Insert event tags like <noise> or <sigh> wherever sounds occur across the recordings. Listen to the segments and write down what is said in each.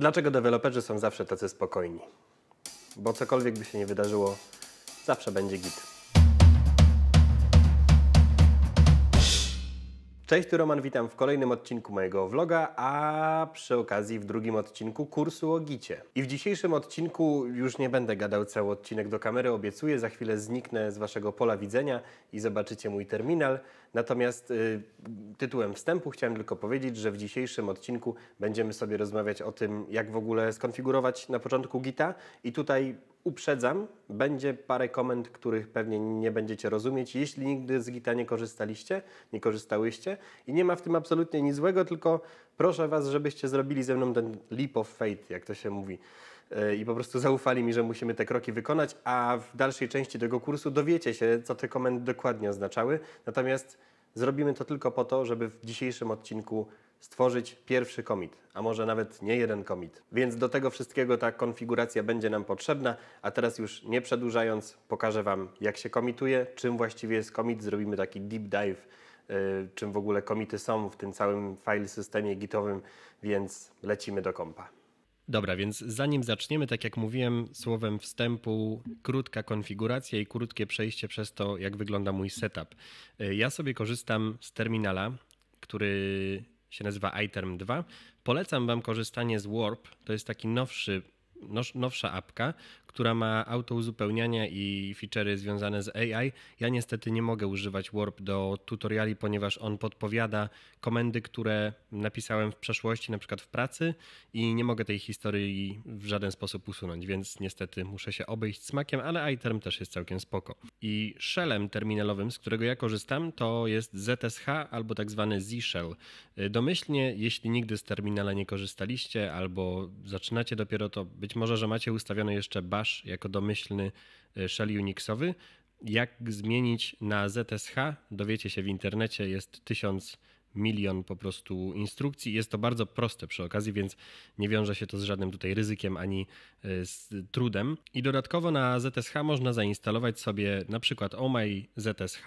Dlaczego deweloperzy są zawsze tacy spokojni? Bo cokolwiek by się nie wydarzyło, zawsze będzie git. Cześć, tu Roman, witam w kolejnym odcinku mojego vloga, a przy okazji w drugim odcinku kursu o gicie. I w dzisiejszym odcinku już nie będę gadał cały odcinek do kamery, obiecuję, za chwilę zniknę z waszego pola widzenia i zobaczycie mój terminal. Natomiast y, tytułem wstępu chciałem tylko powiedzieć, że w dzisiejszym odcinku będziemy sobie rozmawiać o tym, jak w ogóle skonfigurować na początku gita i tutaj Uprzedzam, będzie parę komend, których pewnie nie będziecie rozumieć, jeśli nigdy z Gita nie korzystaliście, nie korzystałyście i nie ma w tym absolutnie nic złego, tylko proszę Was, żebyście zrobili ze mną ten leap of faith, jak to się mówi e, i po prostu zaufali mi, że musimy te kroki wykonać, a w dalszej części tego kursu dowiecie się, co te komendy dokładnie oznaczały. Natomiast zrobimy to tylko po to, żeby w dzisiejszym odcinku stworzyć pierwszy commit, a może nawet nie jeden commit. Więc do tego wszystkiego ta konfiguracja będzie nam potrzebna, a teraz już nie przedłużając, pokażę Wam jak się komituje, czym właściwie jest commit, zrobimy taki deep dive, yy, czym w ogóle komity są w tym całym file systemie gitowym, więc lecimy do kompa. Dobra, więc zanim zaczniemy, tak jak mówiłem, słowem wstępu, krótka konfiguracja i krótkie przejście przez to, jak wygląda mój setup. Y, ja sobie korzystam z terminala, który się nazywa iTerm 2. Polecam Wam korzystanie z Warp. To jest taki nowszy, nowsza apka, która ma auto uzupełniania i feature'y związane z AI. Ja niestety nie mogę używać Warp do tutoriali, ponieważ on podpowiada komendy, które napisałem w przeszłości, na przykład w pracy i nie mogę tej historii w żaden sposób usunąć, więc niestety muszę się obejść smakiem, ale iTerm też jest całkiem spoko. I shellem terminalowym, z którego ja korzystam, to jest ZSH albo tak zwany Z-Shell. Y, domyślnie, jeśli nigdy z terminala nie korzystaliście albo zaczynacie dopiero, to być może, że macie ustawione jeszcze bar twarz jako domyślny e, shell Unixowy. Jak zmienić na ZSH? Dowiecie się w internecie, jest tysiąc milion po prostu instrukcji. Jest to bardzo proste przy okazji, więc nie wiąże się to z żadnym tutaj ryzykiem ani e, z trudem. I dodatkowo na ZSH można zainstalować sobie na przykład OMI ZSH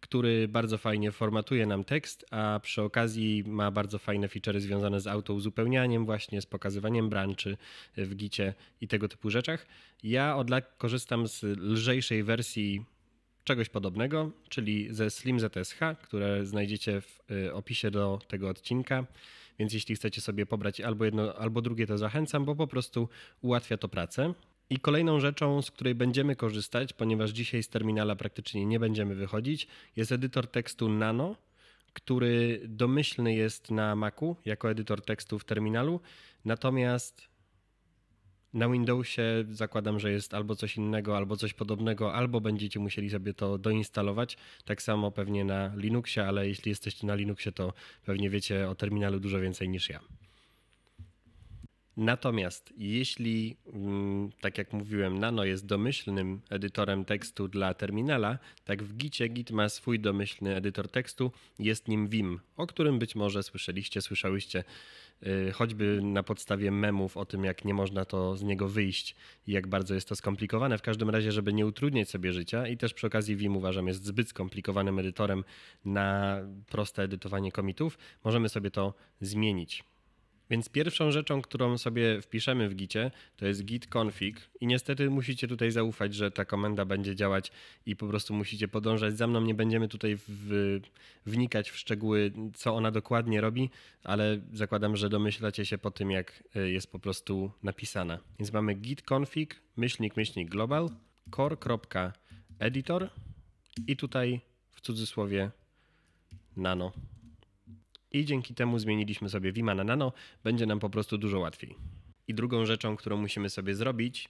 który bardzo fajnie formatuje nam tekst, a przy okazji ma bardzo fajne featurey związane z autouzupełnianiem, właśnie z pokazywaniem branczy w gicie i tego typu rzeczach. Ja od lat korzystam z lżejszej wersji czegoś podobnego, czyli ze Slim ZSH, które znajdziecie w y, opisie do tego odcinka. Więc jeśli chcecie sobie pobrać albo jedno, albo drugie, to zachęcam, bo po prostu ułatwia to pracę. I kolejną rzeczą, z której będziemy korzystać, ponieważ dzisiaj z terminala praktycznie nie będziemy wychodzić, jest edytor tekstu Nano, który domyślny jest na Macu jako edytor tekstu w terminalu, natomiast na Windowsie zakładam, że jest albo coś innego, albo coś podobnego, albo będziecie musieli sobie to doinstalować. Tak samo pewnie na Linuxie, ale jeśli jesteście na Linuxie, to pewnie wiecie o terminalu dużo więcej niż ja. Natomiast jeśli, mm, tak jak mówiłem, Nano jest domyślnym edytorem tekstu dla terminala, tak w Gicie Git ma swój domyślny edytor tekstu, jest nim Vim, o którym być może słyszeliście, słyszałyście, y, choćby na podstawie memów o tym, jak nie można to z niego wyjść i jak bardzo jest to skomplikowane. W każdym razie, żeby nie utrudniać sobie życia i też przy okazji Vim uważam jest zbyt skomplikowanym edytorem na proste edytowanie komitów, możemy sobie to zmienić. Więc pierwszą rzeczą, którą sobie wpiszemy w gicie, to jest git config i niestety musicie tutaj zaufać, że ta komenda będzie działać i po prostu musicie podążać za mną. Nie będziemy tutaj w, wnikać w szczegóły, co ona dokładnie robi, ale zakładam, że domyślacie się po tym, jak e, jest po prostu napisana. Więc mamy git config, myślnik, myślnik global, core.editor i tutaj w cudzysłowie nano i dzięki temu zmieniliśmy sobie Vima na Nano, będzie nam po prostu dużo łatwiej. I drugą rzeczą, którą musimy sobie zrobić,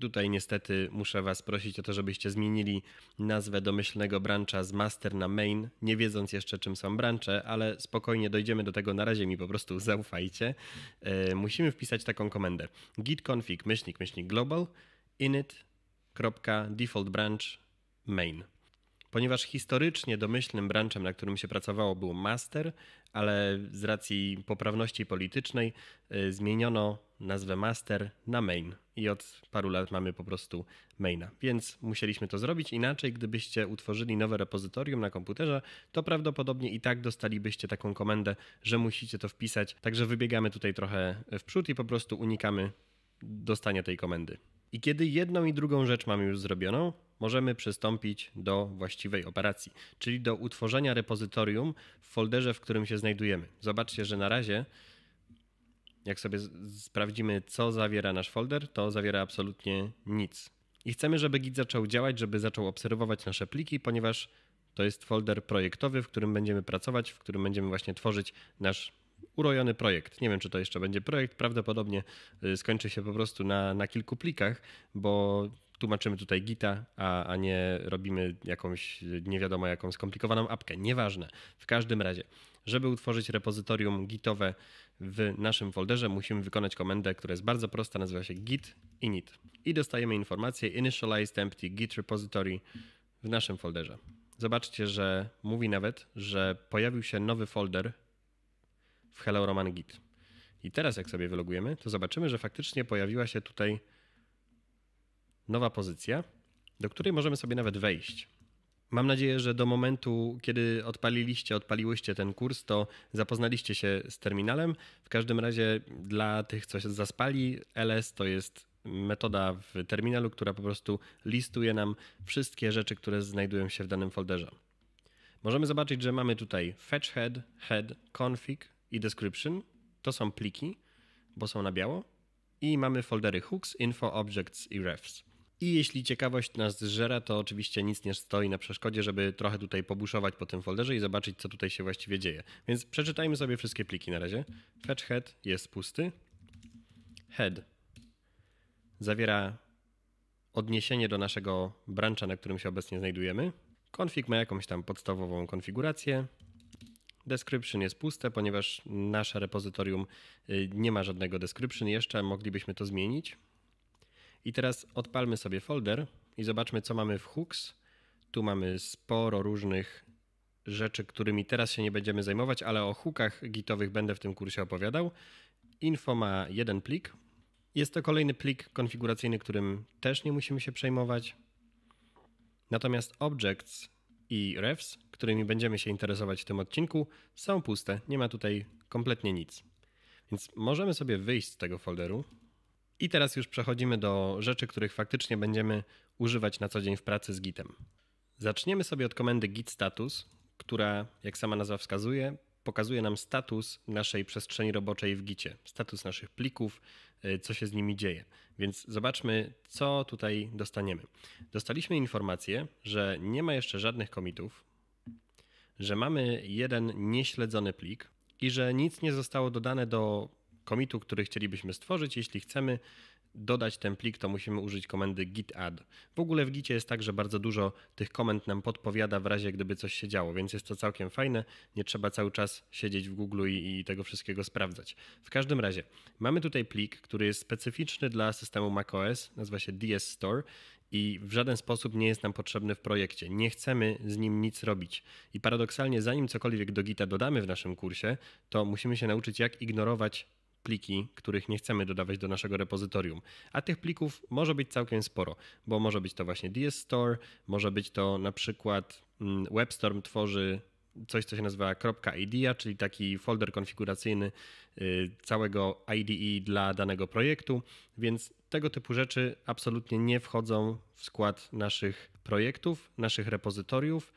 tutaj niestety muszę Was prosić o to, żebyście zmienili nazwę domyślnego brancha z master na main, nie wiedząc jeszcze czym są brancze, ale spokojnie dojdziemy do tego, na razie mi po prostu zaufajcie. Yy, musimy wpisać taką komendę git config myślnik myślnik global default branch main ponieważ historycznie domyślnym branczem, na którym się pracowało, był master, ale z racji poprawności politycznej y, zmieniono nazwę master na main i od paru lat mamy po prostu maina. Więc musieliśmy to zrobić inaczej. Gdybyście utworzyli nowe repozytorium na komputerze, to prawdopodobnie i tak dostalibyście taką komendę, że musicie to wpisać. Także wybiegamy tutaj trochę w przód i po prostu unikamy dostania tej komendy. I kiedy jedną i drugą rzecz mamy już zrobioną, możemy przystąpić do właściwej operacji, czyli do utworzenia repozytorium w folderze, w którym się znajdujemy. Zobaczcie, że na razie, jak sobie sprawdzimy, co zawiera nasz folder, to zawiera absolutnie nic. I chcemy, żeby Git zaczął działać, żeby zaczął obserwować nasze pliki, ponieważ to jest folder projektowy, w którym będziemy pracować, w którym będziemy właśnie tworzyć nasz urojony projekt. Nie wiem, czy to jeszcze będzie projekt, prawdopodobnie y, skończy się po prostu na, na kilku plikach, bo tłumaczymy tutaj Gita, a, a nie robimy jakąś nie wiadomo jaką skomplikowaną apkę. Nieważne. W każdym razie, żeby utworzyć repozytorium gitowe w naszym folderze, musimy wykonać komendę, która jest bardzo prosta, nazywa się git init. I dostajemy informację initialized empty git repository w naszym folderze. Zobaczcie, że mówi nawet, że pojawił się nowy folder w Hello Roman Git. I teraz jak sobie wylogujemy, to zobaczymy, że faktycznie pojawiła się tutaj nowa pozycja, do której możemy sobie nawet wejść. Mam nadzieję, że do momentu, kiedy odpaliliście, odpaliłyście ten kurs, to zapoznaliście się z terminalem. W każdym razie dla tych, co się zaspali, LS to jest metoda w terminalu, która po prostu listuje nam wszystkie rzeczy, które znajdują się w danym folderze. Możemy zobaczyć, że mamy tutaj fetch head, head, config i description. To są pliki, bo są na biało. I mamy foldery hooks, info, objects i refs. I jeśli ciekawość nas zżera, to oczywiście nic nie stoi na przeszkodzie, żeby trochę tutaj pobuszować po tym folderze i zobaczyć, co tutaj się właściwie dzieje. Więc przeczytajmy sobie wszystkie pliki na razie. Fetch head jest pusty. Head zawiera odniesienie do naszego brancha, na którym się obecnie znajdujemy. Config ma jakąś tam podstawową konfigurację. Description jest puste, ponieważ nasze repozytorium y, nie ma żadnego description jeszcze, moglibyśmy to zmienić. I teraz odpalmy sobie folder i zobaczmy, co mamy w hooks. Tu mamy sporo różnych rzeczy, którymi teraz się nie będziemy zajmować, ale o hookach gitowych będę w tym kursie opowiadał. Info ma jeden plik. Jest to kolejny plik konfiguracyjny, którym też nie musimy się przejmować. Natomiast objects i refs, którymi będziemy się interesować w tym odcinku, są puste. Nie ma tutaj kompletnie nic. Więc możemy sobie wyjść z tego folderu, i teraz już przechodzimy do rzeczy, których faktycznie będziemy używać na co dzień w pracy z Gitem. Zaczniemy sobie od komendy git status, która, jak sama nazwa wskazuje, pokazuje nam status naszej przestrzeni roboczej w Gicie, status naszych plików, y, co się z nimi dzieje. Więc zobaczmy, co tutaj dostaniemy. Dostaliśmy informację, że nie ma jeszcze żadnych komitów, że mamy jeden nieśledzony plik i że nic nie zostało dodane do komitu, który chcielibyśmy stworzyć. Jeśli chcemy dodać ten plik, to musimy użyć komendy git add. W ogóle w gicie jest tak, że bardzo dużo tych komend nam podpowiada w razie, gdyby coś się działo, więc jest to całkiem fajne. Nie trzeba cały czas siedzieć w Google i, i tego wszystkiego sprawdzać. W każdym razie mamy tutaj plik, który jest specyficzny dla systemu macOS, nazywa się DS Store i w żaden sposób nie jest nam potrzebny w projekcie. Nie chcemy z nim nic robić. I paradoksalnie, zanim cokolwiek do Gita dodamy w naszym kursie, to musimy się nauczyć, jak ignorować pliki, których nie chcemy dodawać do naszego repozytorium. A tych plików może być całkiem sporo, bo może być to właśnie DS Store, może być to na przykład mm, WebStorm tworzy coś, co się nazywa .idea, czyli taki folder konfiguracyjny y, całego IDE dla danego projektu, więc tego typu rzeczy absolutnie nie wchodzą w skład naszych projektów, naszych repozytoriów,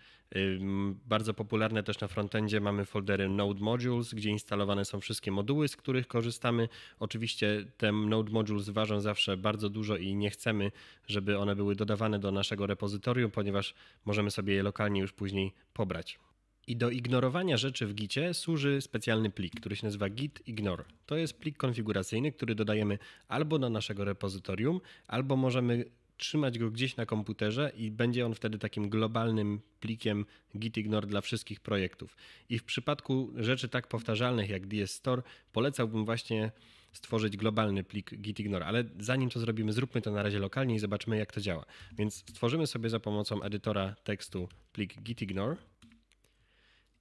bardzo popularne też na frontendzie mamy foldery Node Modules, gdzie instalowane są wszystkie moduły, z których korzystamy. Oczywiście te Node Modules ważą zawsze bardzo dużo i nie chcemy, żeby one były dodawane do naszego repozytorium, ponieważ możemy sobie je lokalnie już później pobrać. I do ignorowania rzeczy w Gicie służy specjalny plik, który się nazywa git ignore. To jest plik konfiguracyjny, który dodajemy albo do naszego repozytorium, albo możemy trzymać go gdzieś na komputerze i będzie on wtedy takim globalnym plikiem gitignore dla wszystkich projektów. I w przypadku rzeczy tak powtarzalnych jak DS Store polecałbym właśnie stworzyć globalny plik gitignore, ale zanim to zrobimy, zróbmy to na razie lokalnie i zobaczymy jak to działa. Więc stworzymy sobie za pomocą edytora tekstu plik gitignore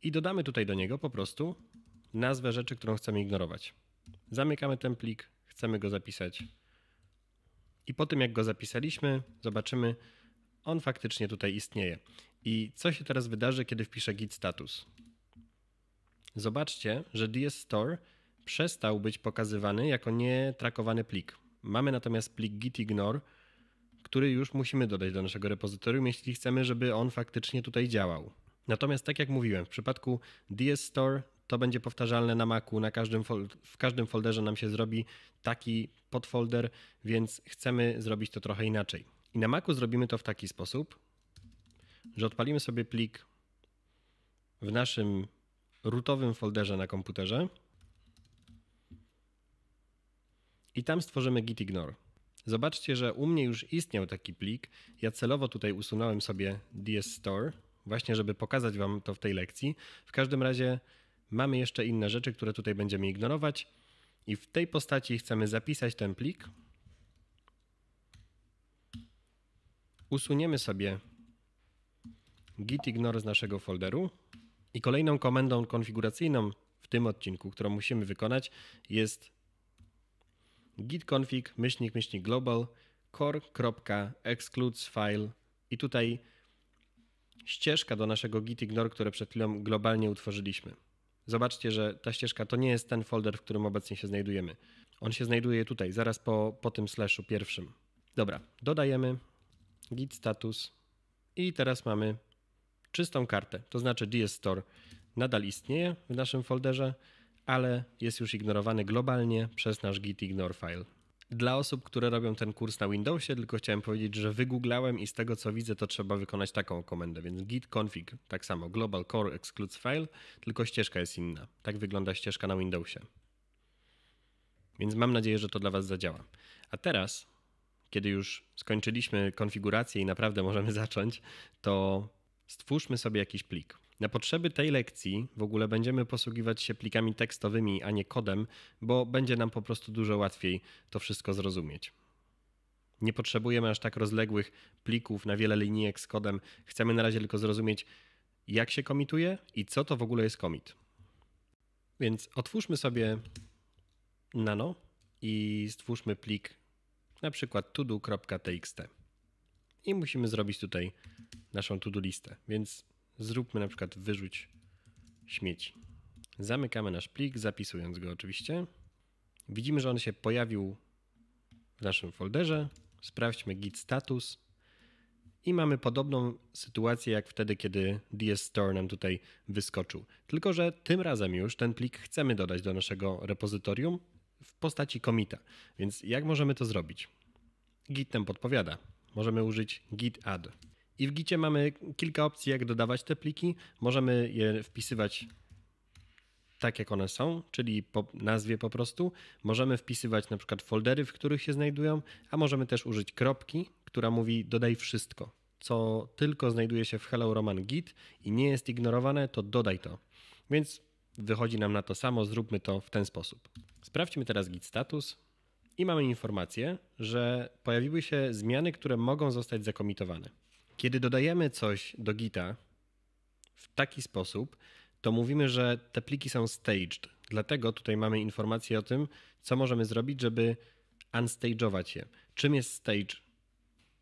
i dodamy tutaj do niego po prostu nazwę rzeczy, którą chcemy ignorować. Zamykamy ten plik, chcemy go zapisać i po tym, jak go zapisaliśmy, zobaczymy, on faktycznie tutaj istnieje. I co się teraz wydarzy, kiedy wpiszę git status? Zobaczcie, że DS Store przestał być pokazywany jako nietrakowany plik. Mamy natomiast plik gitignore, który już musimy dodać do naszego repozytorium, jeśli chcemy, żeby on faktycznie tutaj działał. Natomiast tak jak mówiłem, w przypadku DS Store to będzie powtarzalne na Macu, na każdym w każdym folderze nam się zrobi taki podfolder, więc chcemy zrobić to trochę inaczej. I na Macu zrobimy to w taki sposób, że odpalimy sobie plik w naszym rootowym folderze na komputerze i tam stworzymy gitignore. Zobaczcie, że u mnie już istniał taki plik. Ja celowo tutaj usunąłem sobie ds store, właśnie żeby pokazać wam to w tej lekcji. W każdym razie mamy jeszcze inne rzeczy, które tutaj będziemy ignorować i w tej postaci chcemy zapisać ten plik. Usuniemy sobie gitignore z naszego folderu i kolejną komendą konfiguracyjną w tym odcinku, którą musimy wykonać jest git config myślnik myślnik global core.excludes file i tutaj ścieżka do naszego gitignore, które przed chwilą globalnie utworzyliśmy. Zobaczcie, że ta ścieżka to nie jest ten folder, w którym obecnie się znajdujemy. On się znajduje tutaj, zaraz po, po tym slashu pierwszym. Dobra, dodajemy git status i teraz mamy czystą kartę, to znaczy DS Store nadal istnieje w naszym folderze, ale jest już ignorowany globalnie przez nasz git ignore file. Dla osób, które robią ten kurs na Windowsie, tylko chciałem powiedzieć, że wygooglałem i z tego co widzę, to trzeba wykonać taką komendę, więc git config, tak samo, global core excludes file, tylko ścieżka jest inna. Tak wygląda ścieżka na Windowsie. Więc mam nadzieję, że to dla Was zadziała. A teraz, kiedy już skończyliśmy konfigurację i naprawdę możemy <laughs> zacząć, to stwórzmy sobie jakiś plik. Na potrzeby tej lekcji w ogóle będziemy posługiwać się plikami tekstowymi, a nie kodem, bo będzie nam po prostu dużo łatwiej to wszystko zrozumieć. Nie potrzebujemy aż tak rozległych plików na wiele linijek z kodem. Chcemy na razie tylko zrozumieć, jak się komituje i co to w ogóle jest commit. Więc otwórzmy sobie nano i stwórzmy plik na przykład todo.txt. I musimy zrobić tutaj naszą todo listę. Więc Zróbmy na przykład wyrzuć śmieci. Zamykamy nasz plik, zapisując go oczywiście. Widzimy, że on się pojawił w naszym folderze. Sprawdźmy git status i mamy podobną sytuację jak wtedy, kiedy DS Store nam tutaj wyskoczył. Tylko, że tym razem już ten plik chcemy dodać do naszego repozytorium w postaci komit'a. Więc jak możemy to zrobić? Git nam podpowiada. Możemy użyć git add. I w Gicie mamy kilka opcji, jak dodawać te pliki. Możemy je wpisywać tak, jak one są, czyli po nazwie po prostu. Możemy wpisywać na przykład foldery, w których się znajdują, a możemy też użyć kropki, która mówi dodaj wszystko. Co tylko znajduje się w Hello Roman Git i nie jest ignorowane, to dodaj to. Więc wychodzi nam na to samo, zróbmy to w ten sposób. Sprawdźmy teraz git status i mamy informację, że pojawiły się zmiany, które mogą zostać zakomitowane. Kiedy dodajemy coś do Gita w taki sposób, to mówimy, że te pliki są staged. Dlatego tutaj mamy informację o tym, co możemy zrobić, żeby unstage'ować je. Czym jest stage?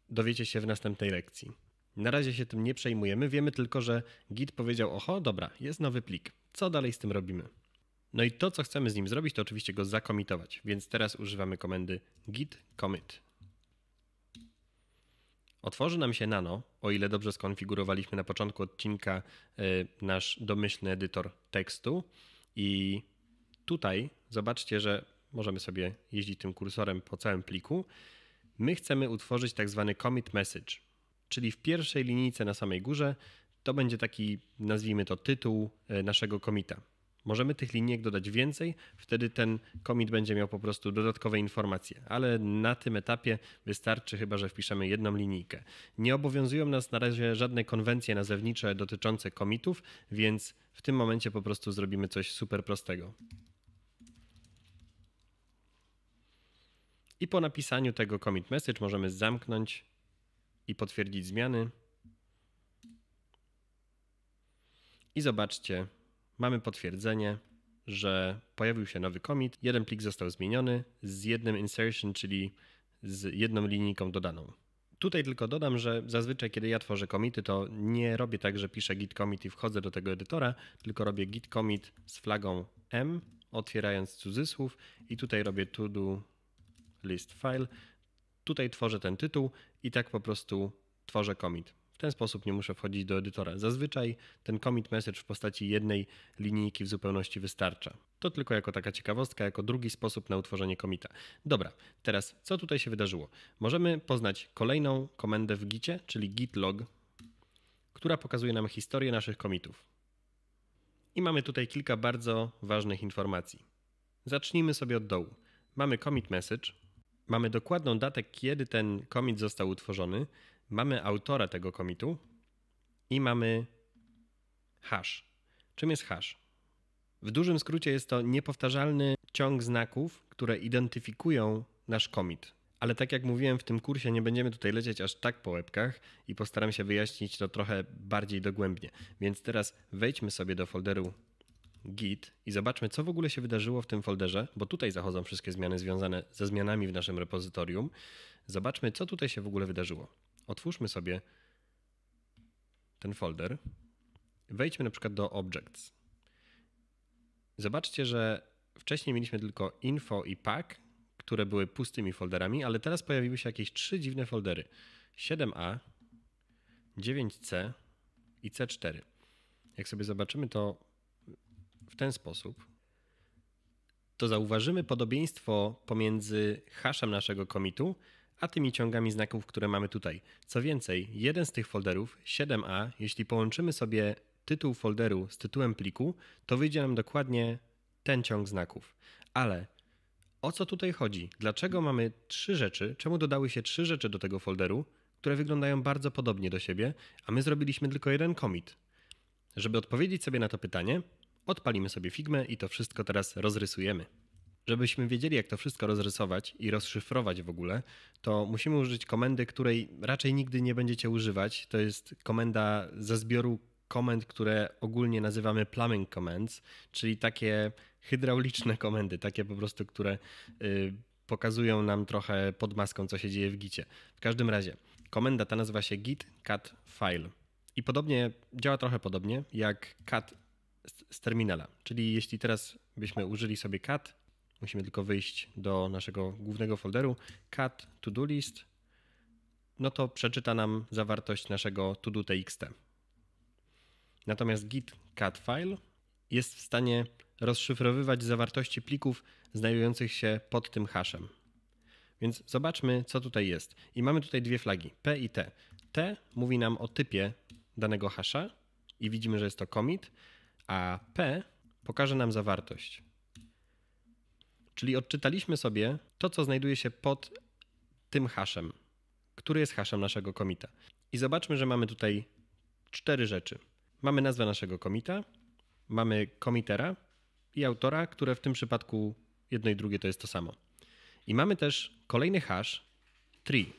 Dowiecie się w następnej lekcji. Na razie się tym nie przejmujemy, wiemy tylko, że Git powiedział: Oho, dobra, jest nowy plik. Co dalej z tym robimy? No i to, co chcemy z nim zrobić, to oczywiście go zakomitować, więc teraz używamy komendy git commit. Otworzy nam się nano, o ile dobrze skonfigurowaliśmy na początku odcinka y, nasz domyślny edytor tekstu. I tutaj zobaczcie, że możemy sobie jeździć tym kursorem po całym pliku. My chcemy utworzyć tak zwany commit message, czyli w pierwszej linijce na samej górze to będzie taki, nazwijmy to, tytuł y, naszego komita. Możemy tych linijek dodać więcej, wtedy ten commit będzie miał po prostu dodatkowe informacje, ale na tym etapie wystarczy chyba, że wpiszemy jedną linijkę. Nie obowiązują nas na razie żadne konwencje nazewnicze dotyczące commitów, więc w tym momencie po prostu zrobimy coś super prostego. I po napisaniu tego commit message możemy zamknąć i potwierdzić zmiany. I zobaczcie, mamy potwierdzenie, że pojawił się nowy commit, jeden plik został zmieniony z jednym insertion, czyli z jedną linijką dodaną. Tutaj tylko dodam, że zazwyczaj kiedy ja tworzę komity, to nie robię tak, że piszę git commit i wchodzę do tego edytora, tylko robię git commit z flagą m, otwierając cudzysłów i tutaj robię to do list file. Tutaj tworzę ten tytuł i tak po prostu tworzę commit. W ten sposób nie muszę wchodzić do edytora. Zazwyczaj ten commit message w postaci jednej linijki w zupełności wystarcza. To tylko jako taka ciekawostka, jako drugi sposób na utworzenie komita. Dobra, teraz co tutaj się wydarzyło? Możemy poznać kolejną komendę w gicie, czyli git log, która pokazuje nam historię naszych komitów. I mamy tutaj kilka bardzo ważnych informacji. Zacznijmy sobie od dołu. Mamy commit message, mamy dokładną datę, kiedy ten commit został utworzony, mamy autora tego komitu i mamy hash. Czym jest hash? W dużym skrócie jest to niepowtarzalny ciąg znaków, które identyfikują nasz komit. Ale tak jak mówiłem w tym kursie, nie będziemy tutaj lecieć aż tak po łebkach i postaram się wyjaśnić to trochę bardziej dogłębnie. Więc teraz wejdźmy sobie do folderu git i zobaczmy, co w ogóle się wydarzyło w tym folderze, bo tutaj zachodzą wszystkie zmiany związane ze zmianami w naszym repozytorium. Zobaczmy, co tutaj się w ogóle wydarzyło. Otwórzmy sobie ten folder. Wejdźmy na przykład do Objects. Zobaczcie, że wcześniej mieliśmy tylko info i pack, które były pustymi folderami, ale teraz pojawiły się jakieś trzy dziwne foldery. 7a, 9c i c4. Jak sobie zobaczymy to w ten sposób, to zauważymy podobieństwo pomiędzy haszem naszego komitu a tymi ciągami znaków, które mamy tutaj. Co więcej, jeden z tych folderów, 7a, jeśli połączymy sobie tytuł folderu z tytułem pliku, to wyjdzie nam dokładnie ten ciąg znaków. Ale o co tutaj chodzi? Dlaczego mamy trzy rzeczy? Czemu dodały się trzy rzeczy do tego folderu, które wyglądają bardzo podobnie do siebie, a my zrobiliśmy tylko jeden commit? Żeby odpowiedzieć sobie na to pytanie, odpalimy sobie Figmę i to wszystko teraz rozrysujemy. Żebyśmy wiedzieli, jak to wszystko rozrysować i rozszyfrować w ogóle, to musimy użyć komendy, której raczej nigdy nie będziecie używać. To jest komenda ze zbioru komend, które ogólnie nazywamy plumbing commands, czyli takie hydrauliczne <laughs> komendy, takie po prostu, które y, pokazują nam trochę pod maską, co się dzieje w gicie. W każdym razie, komenda ta nazywa się git cat file i podobnie, działa trochę podobnie jak cat z terminala, czyli jeśli teraz byśmy użyli sobie cat Musimy tylko wyjść do naszego głównego folderu cat to-do list. No to przeczyta nam zawartość naszego to-do.txt. Natomiast git cat file jest w stanie rozszyfrowywać zawartości plików znajdujących się pod tym haszem. Więc zobaczmy, co tutaj jest. I mamy tutaj dwie flagi, P i T. T mówi nam o typie danego hasza i widzimy, że jest to commit, a P pokaże nam zawartość. Czyli odczytaliśmy sobie to, co znajduje się pod tym haszem, który jest haszem naszego komita. I zobaczmy, że mamy tutaj cztery rzeczy. Mamy nazwę naszego komita, mamy komitera i autora, które w tym przypadku jedno i drugie to jest to samo. I mamy też kolejny hash tree.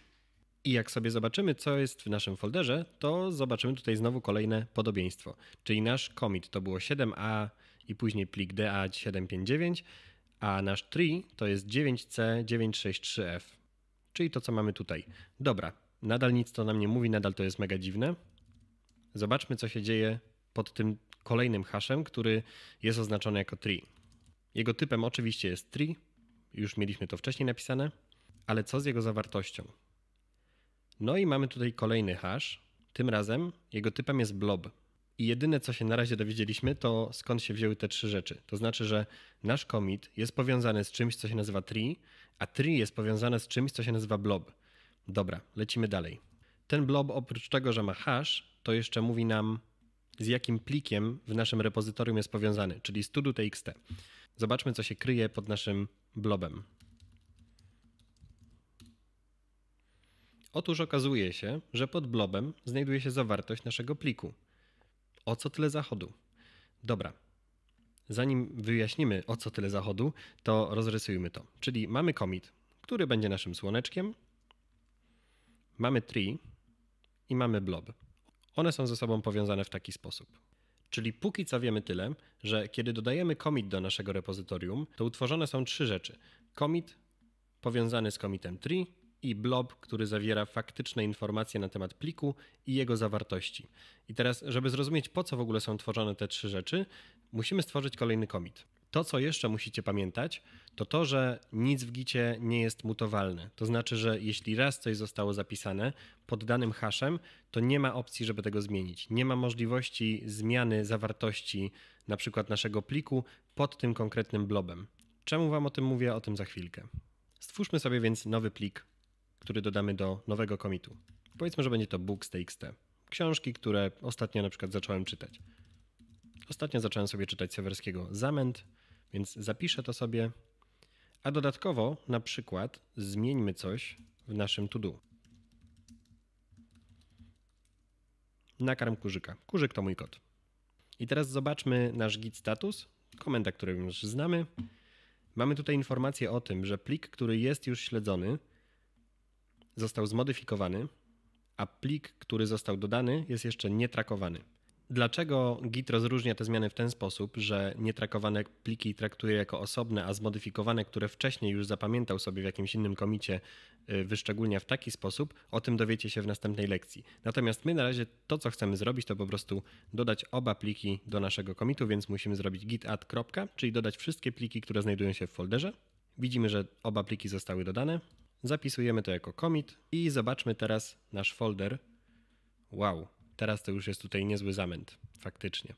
I jak sobie zobaczymy, co jest w naszym folderze, to zobaczymy tutaj znowu kolejne podobieństwo. Czyli nasz commit to było 7a i później plik da759 a nasz tree to jest 9C963F, czyli to, co mamy tutaj. Dobra, nadal nic to nam nie mówi, nadal to jest mega dziwne. Zobaczmy, co się dzieje pod tym kolejnym haszem, który jest oznaczony jako tree. Jego typem oczywiście jest tree, już mieliśmy to wcześniej napisane, ale co z jego zawartością? No i mamy tutaj kolejny hash, tym razem jego typem jest blob, i jedyne, co się na razie dowiedzieliśmy, to skąd się wzięły te trzy rzeczy. To znaczy, że nasz commit jest powiązany z czymś, co się nazywa tree, a tree jest powiązane z czymś, co się nazywa blob. Dobra, lecimy dalej. Ten blob, oprócz tego, że ma hash, to jeszcze mówi nam, z jakim plikiem w naszym repozytorium jest powiązany, czyli z txt. Zobaczmy, co się kryje pod naszym blobem. Otóż okazuje się, że pod blobem znajduje się zawartość naszego pliku. O co tyle zachodu? Dobra. Zanim wyjaśnimy, o co tyle zachodu, to rozrysujmy to. Czyli mamy commit, który będzie naszym słoneczkiem, mamy tree i mamy blob. One są ze sobą powiązane w taki sposób. Czyli póki co wiemy tyle, że kiedy dodajemy commit do naszego repozytorium, to utworzone są trzy rzeczy. Commit powiązany z commitem tree i blob, który zawiera faktyczne informacje na temat pliku i jego zawartości. I teraz, żeby zrozumieć, po co w ogóle są tworzone te trzy rzeczy, musimy stworzyć kolejny commit. To, co jeszcze musicie pamiętać, to to, że nic w gicie nie jest mutowalne. To znaczy, że jeśli raz coś zostało zapisane pod danym haszem, to nie ma opcji, żeby tego zmienić. Nie ma możliwości zmiany zawartości na przykład naszego pliku pod tym konkretnym blobem. Czemu Wam o tym mówię? O tym za chwilkę. Stwórzmy sobie więc nowy plik który dodamy do nowego komitu. Powiedzmy, że będzie to Books.txt. Książki, które ostatnio na przykład zacząłem czytać. Ostatnio zacząłem sobie czytać Sewerskiego Zamęt, więc zapiszę to sobie. A dodatkowo na przykład zmieńmy coś w naszym to-do. Nakarm kurzyka. Kurzyk to mój kot. I teraz zobaczmy nasz git status, komenda, który już znamy. Mamy tutaj informację o tym, że plik, który jest już śledzony, został zmodyfikowany, a plik, który został dodany, jest jeszcze nietrakowany. Dlaczego Git rozróżnia te zmiany w ten sposób, że nietrakowane pliki traktuje jako osobne, a zmodyfikowane, które wcześniej już zapamiętał sobie w jakimś innym komicie, y, wyszczególnia w taki sposób? O tym dowiecie się w następnej lekcji. Natomiast my na razie to, co chcemy zrobić, to po prostu dodać oba pliki do naszego komitu, więc musimy zrobić git add, czyli dodać wszystkie pliki, które znajdują się w folderze. Widzimy, że oba pliki zostały dodane. Zapisujemy to jako commit i zobaczmy teraz nasz folder. Wow, teraz to już jest tutaj niezły zamęt, faktycznie.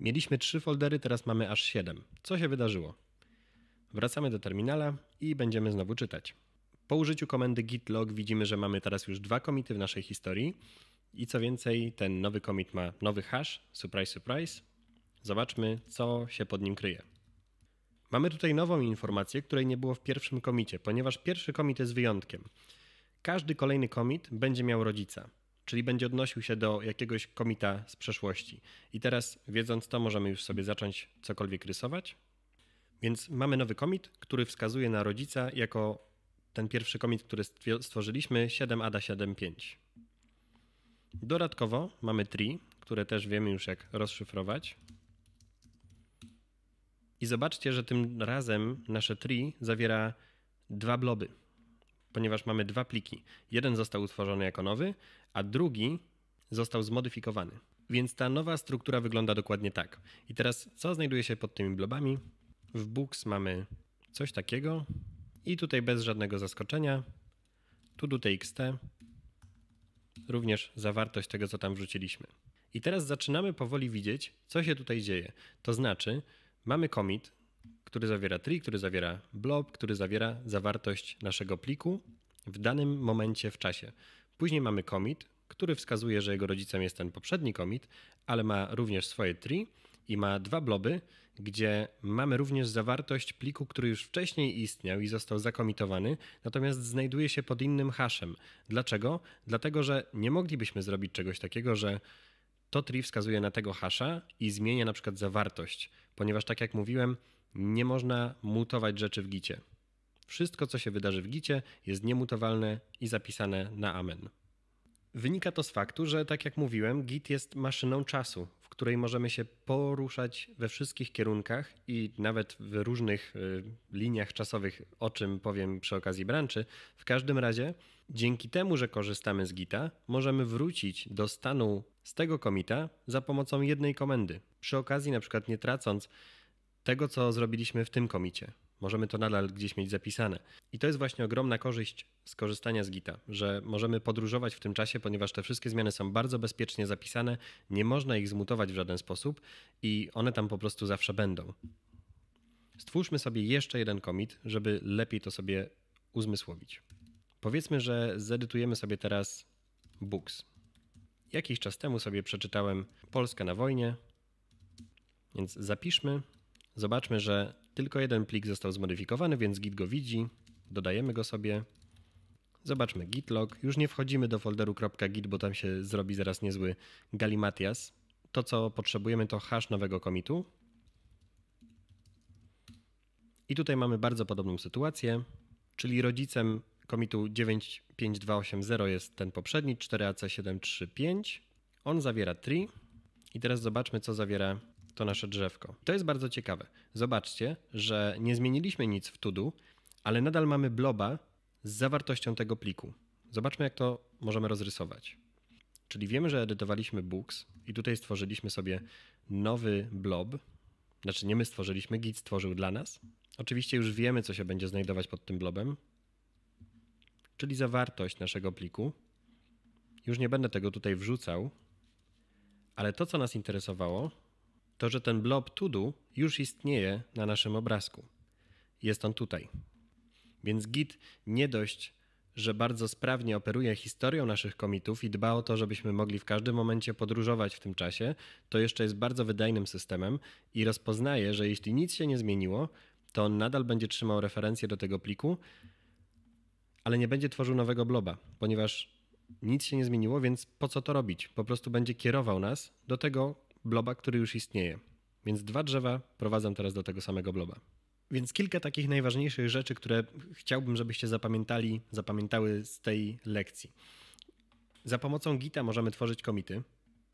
Mieliśmy trzy foldery, teraz mamy aż siedem. Co się wydarzyło? Wracamy do terminala i będziemy znowu czytać. Po użyciu komendy git log widzimy, że mamy teraz już dwa komity w naszej historii. I co więcej, ten nowy commit ma nowy hash, surprise, surprise. Zobaczmy, co się pod nim kryje. Mamy tutaj nową informację, której nie było w pierwszym komicie, ponieważ pierwszy komit jest wyjątkiem. Każdy kolejny komit będzie miał rodzica, czyli będzie odnosił się do jakiegoś komita z przeszłości. I teraz, wiedząc to, możemy już sobie zacząć cokolwiek rysować. Więc mamy nowy komit, który wskazuje na rodzica jako ten pierwszy komit, który stworzyliśmy 7 ADA 75. Dodatkowo mamy tri, które też wiemy już jak rozszyfrować. I zobaczcie, że tym razem nasze tree zawiera dwa bloby, ponieważ mamy dwa pliki. Jeden został utworzony jako nowy, a drugi został zmodyfikowany. Więc ta nowa struktura wygląda dokładnie tak. I teraz co znajduje się pod tymi blobami? W Books mamy coś takiego i tutaj bez żadnego zaskoczenia tu txt również zawartość tego, co tam wrzuciliśmy. I teraz zaczynamy powoli widzieć, co się tutaj dzieje. To znaczy, mamy commit, który zawiera tree, który zawiera blob, który zawiera zawartość naszego pliku w danym momencie w czasie. Później mamy commit, który wskazuje, że jego rodzicem jest ten poprzedni commit, ale ma również swoje tree i ma dwa bloby, gdzie mamy również zawartość pliku, który już wcześniej istniał i został zakomitowany, natomiast znajduje się pod innym haszem. Dlaczego? Dlatego, że nie moglibyśmy zrobić czegoś takiego, że to tree wskazuje na tego hasza i zmienia na przykład zawartość ponieważ tak jak mówiłem, nie można mutować rzeczy w gicie. Wszystko, co się wydarzy w gicie, jest niemutowalne i zapisane na amen. Wynika to z faktu, że tak jak mówiłem, Git jest maszyną czasu, w której możemy się poruszać we wszystkich kierunkach i nawet w różnych y, liniach czasowych, o czym powiem przy okazji branży. W każdym razie, dzięki temu, że korzystamy z Gita, możemy wrócić do stanu z tego komita za pomocą jednej komendy. Przy okazji, na przykład nie tracąc tego, co zrobiliśmy w tym komicie. Możemy to nadal gdzieś mieć zapisane. I to jest właśnie ogromna korzyść skorzystania z Gita, że możemy podróżować w tym czasie, ponieważ te wszystkie zmiany są bardzo bezpiecznie zapisane, nie można ich zmutować w żaden sposób i one tam po prostu zawsze będą. Stwórzmy sobie jeszcze jeden commit, żeby lepiej to sobie uzmysłowić. Powiedzmy, że zedytujemy sobie teraz books. Jakiś czas temu sobie przeczytałem Polskę na wojnie, więc zapiszmy, zobaczmy, że tylko jeden plik został zmodyfikowany, więc git go widzi. Dodajemy go sobie. Zobaczmy Git log. Już nie wchodzimy do folderu .git, bo tam się zrobi zaraz niezły galimatias. To, co potrzebujemy, to hash nowego komitu. I tutaj mamy bardzo podobną sytuację, czyli rodzicem komitu 95280 jest ten poprzedni, 4AC735. On zawiera tree. I teraz zobaczmy, co zawiera to nasze drzewko. To jest bardzo ciekawe. Zobaczcie, że nie zmieniliśmy nic w Tudu, ale nadal mamy bloba z zawartością tego pliku. Zobaczmy, jak to możemy rozrysować. Czyli wiemy, że edytowaliśmy books i tutaj stworzyliśmy sobie nowy blob. Znaczy nie my stworzyliśmy, Git stworzył dla nas. Oczywiście już wiemy, co się będzie znajdować pod tym blobem, czyli zawartość naszego pliku. Już nie będę tego tutaj wrzucał, ale to, co nas interesowało, to że ten blob to-do już istnieje na naszym obrazku. Jest on tutaj. Więc Git nie dość, że bardzo sprawnie operuje historią naszych komitów i dba o to, żebyśmy mogli w każdym momencie podróżować w tym czasie, to jeszcze jest bardzo wydajnym systemem i rozpoznaje, że jeśli nic się nie zmieniło, to on nadal będzie trzymał referencję do tego pliku, ale nie będzie tworzył nowego bloba, ponieważ nic się nie zmieniło, więc po co to robić? Po prostu będzie kierował nas do tego, bloba, który już istnieje. Więc dwa drzewa prowadzą teraz do tego samego bloba. Więc kilka takich najważniejszych rzeczy, które chciałbym, żebyście zapamiętali, zapamiętały z tej lekcji. Za pomocą Gita możemy tworzyć komity,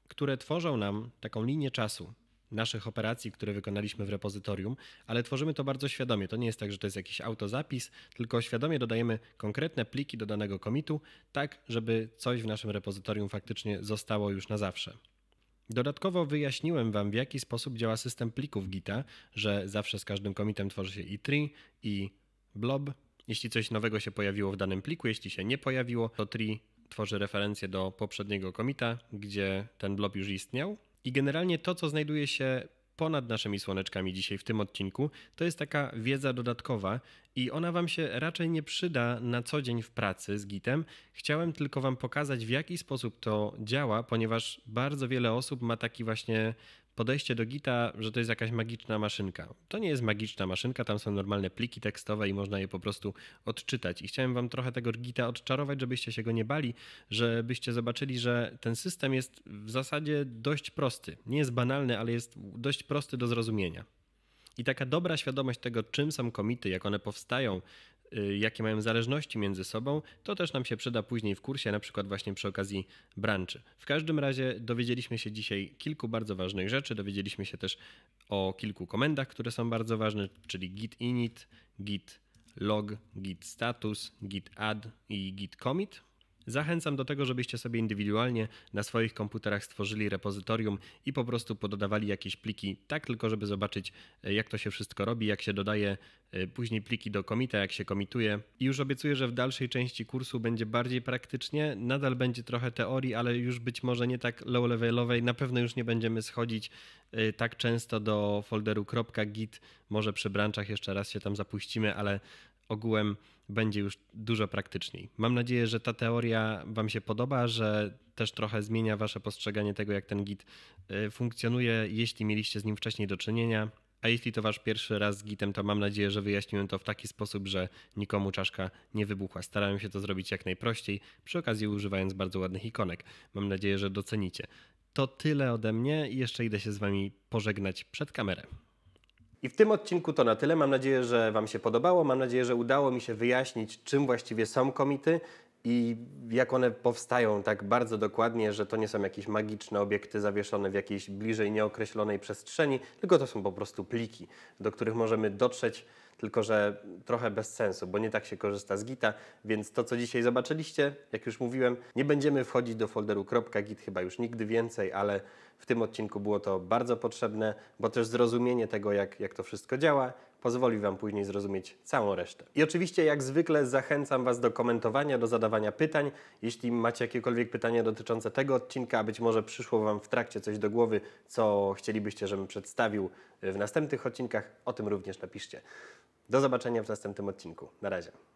które tworzą nam taką linię czasu naszych operacji, które wykonaliśmy w repozytorium, ale tworzymy to bardzo świadomie. To nie jest tak, że to jest jakiś autozapis, tylko świadomie dodajemy konkretne pliki do danego komitu, tak żeby coś w naszym repozytorium faktycznie zostało już na zawsze. Dodatkowo wyjaśniłem Wam, w jaki sposób działa system plików Gita, że zawsze z każdym komitem tworzy się i tree, i blob. Jeśli coś nowego się pojawiło w danym pliku, jeśli się nie pojawiło, to tree tworzy referencję do poprzedniego komita, gdzie ten blob już istniał. I generalnie to, co znajduje się ponad naszymi słoneczkami dzisiaj w tym odcinku, to jest taka wiedza dodatkowa i ona Wam się raczej nie przyda na co dzień w pracy z Gitem. Chciałem tylko Wam pokazać, w jaki sposób to działa, ponieważ bardzo wiele osób ma taki właśnie podejście do Gita, że to jest jakaś magiczna maszynka. To nie jest magiczna maszynka, tam są normalne pliki tekstowe i można je po prostu odczytać. I chciałem wam trochę tego Gita odczarować, żebyście się go nie bali, żebyście zobaczyli, że ten system jest w zasadzie dość prosty. Nie jest banalny, ale jest dość prosty do zrozumienia. I taka dobra świadomość tego, czym są komity, jak one powstają, Y, jakie mają zależności między sobą, to też nam się przyda później w kursie, na przykład właśnie przy okazji branży. W każdym razie dowiedzieliśmy się dzisiaj kilku bardzo ważnych rzeczy, dowiedzieliśmy się też o kilku komendach, które są bardzo ważne, czyli git init, git log, git status, git add i git commit. Zachęcam do tego, żebyście sobie indywidualnie na swoich komputerach stworzyli repozytorium i po prostu pododawali jakieś pliki, tak tylko, żeby zobaczyć, e, jak to się wszystko robi, jak się dodaje e, później pliki do komita, jak się komituje. I już obiecuję, że w dalszej części kursu będzie bardziej praktycznie, nadal będzie trochę teorii, ale już być może nie tak low-levelowej. Na pewno już nie będziemy schodzić e, tak często do folderu .git. Może przy branczach jeszcze raz się tam zapuścimy, ale ogółem będzie już dużo praktyczniej. Mam nadzieję, że ta teoria Wam się podoba, że też trochę zmienia Wasze postrzeganie tego, jak ten Git y, funkcjonuje, jeśli mieliście z nim wcześniej do czynienia. A jeśli to wasz pierwszy raz z Gitem, to mam nadzieję, że wyjaśniłem to w taki sposób, że nikomu czaszka nie wybuchła. Starałem się to zrobić jak najprościej, przy okazji używając bardzo ładnych ikonek. Mam nadzieję, że docenicie. To tyle ode mnie i jeszcze idę się z wami pożegnać przed kamerą. I w tym odcinku to na tyle. Mam nadzieję, że Wam się podobało. Mam nadzieję, że udało mi się wyjaśnić, czym właściwie są komity i jak one powstają tak bardzo dokładnie, że to nie są jakieś magiczne obiekty zawieszone w jakiejś bliżej nieokreślonej przestrzeni, tylko to są po prostu pliki, do których możemy dotrzeć tylko że trochę bez sensu, bo nie tak się korzysta z Gita, więc to, co dzisiaj zobaczyliście, jak już mówiłem, nie będziemy wchodzić do folderu .git chyba już nigdy więcej, ale w tym odcinku było to bardzo potrzebne, bo też zrozumienie tego, jak, jak to wszystko działa pozwoli Wam później zrozumieć całą resztę. I oczywiście, jak zwykle, zachęcam Was do komentowania, do zadawania pytań. Jeśli macie jakiekolwiek pytania dotyczące tego odcinka, a być może przyszło Wam w trakcie coś do głowy, co chcielibyście, żebym przedstawił w następnych odcinkach, o tym również napiszcie. Do zobaczenia w następnym odcinku. Na razie.